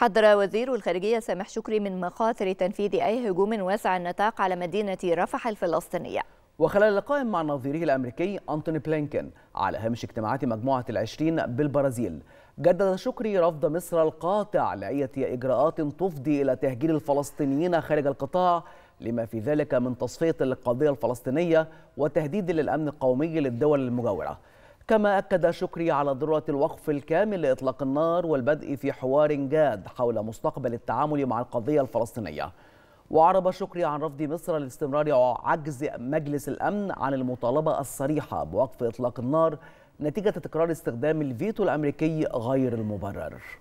حذر وزير الخارجية سامح شكري من مخاطر تنفيذ أي هجوم واسع النطاق على مدينة رفح الفلسطينية وخلال لقاء مع نظيره الأمريكي أنتوني بلينكن على هامش اجتماعات مجموعة العشرين بالبرازيل جدد شكري رفض مصر القاطع لأية إجراءات تفضي إلى تهجير الفلسطينيين خارج القطاع لما في ذلك من تصفية القضية الفلسطينية وتهديد للأمن القومي للدول المجاورة كما أكد شكري على ضرورة الوقف الكامل لإطلاق النار والبدء في حوار جاد حول مستقبل التعامل مع القضية الفلسطينية وعرب شكري عن رفض مصر لاستمرار عجز مجلس الأمن عن المطالبة الصريحة بوقف إطلاق النار نتيجة تكرار استخدام الفيتو الأمريكي غير المبرر